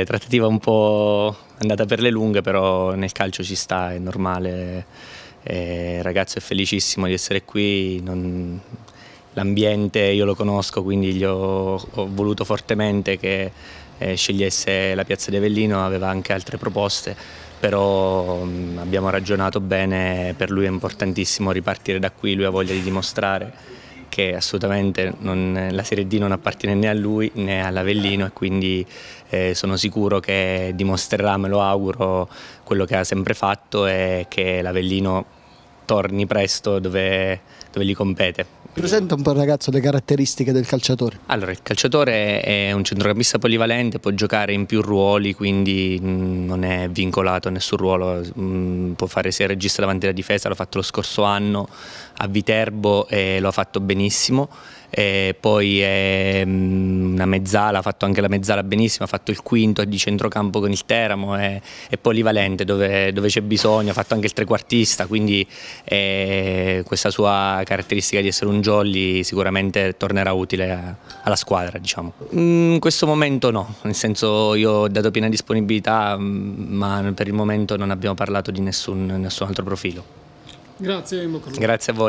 È trattativa un po' andata per le lunghe, però nel calcio ci sta, è normale. il ragazzo è felicissimo di essere qui, non... l'ambiente io lo conosco, quindi gli ho, ho voluto fortemente che eh, scegliesse la piazza di Avellino, aveva anche altre proposte, però mh, mm, abbiamo ragionato bene, per lui è importantissimo ripartire da qui, lui ha voglia di dimostrare perché assolutamente non, la Serie D non appartiene né a lui né all'Avellino e quindi eh, sono sicuro che dimostrerà, me lo auguro, quello che ha sempre fatto e che l'Avellino torni presto dove, dove gli compete presenta un po' il ragazzo le caratteristiche del calciatore? Allora, il calciatore è un centrocampista polivalente, può giocare in più ruoli, quindi mm, non è vincolato a nessun ruolo, mm, può fare sia regista davanti alla difesa, l'ha fatto lo scorso anno a Viterbo e lo ha fatto benissimo, e poi è mm, una mezzala, ha fatto anche la mezzala benissimo, ha fatto il quinto di centrocampo con il Teramo, è, è polivalente dove, dove c'è bisogno, ha fatto anche il trequartista, quindi eh, questa sua caratteristica di essere un jolly sicuramente tornerà utile a, alla squadra. Diciamo. Mm, in questo momento no, nel senso io ho dato piena disponibilità, mm, ma per il momento non abbiamo parlato di nessun, nessun altro profilo. Grazie, Grazie a voi.